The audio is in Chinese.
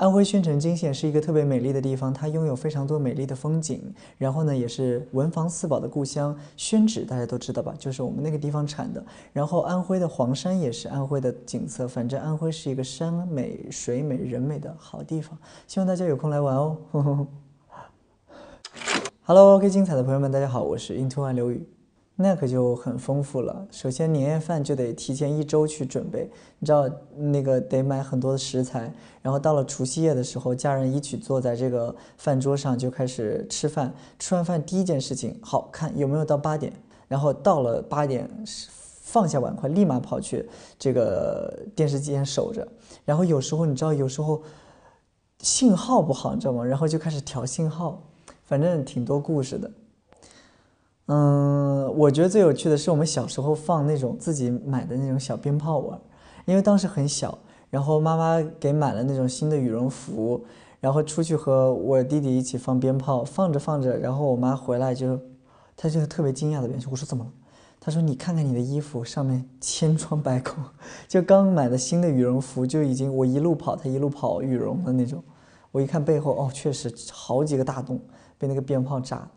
安徽宣城泾县是一个特别美丽的地方，它拥有非常多美丽的风景，然后呢，也是文房四宝的故乡，宣纸大家都知道吧，就是我们那个地方产的。然后安徽的黄山也是安徽的景色，反正安徽是一个山美水美人美的好地方，希望大家有空来玩哦。Hello，OK，精彩的朋友们，大家好，我是 IntoOne 刘宇。那可就很丰富了。首先，年夜饭就得提前一周去准备，你知道那个得买很多的食材。然后到了除夕夜的时候，家人一起坐在这个饭桌上就开始吃饭。吃完饭第一件事情，好看有没有到八点。然后到了八点，放下碗筷，立马跑去这个电视机前守着。然后有时候你知道，有时候信号不好，你知道吗？然后就开始调信号，反正挺多故事的。嗯。我觉得最有趣的是我们小时候放那种自己买的那种小鞭炮玩，因为当时很小，然后妈妈给买了那种新的羽绒服，然后出去和我弟弟一起放鞭炮，放着放着，然后我妈回来就，她就特别惊讶的表情。我说怎么了？她说你看看你的衣服上面千疮百孔，就刚买的新的羽绒服就已经我一路跑，她一路跑羽绒的那种，我一看背后哦，确实好几个大洞被那个鞭炮炸。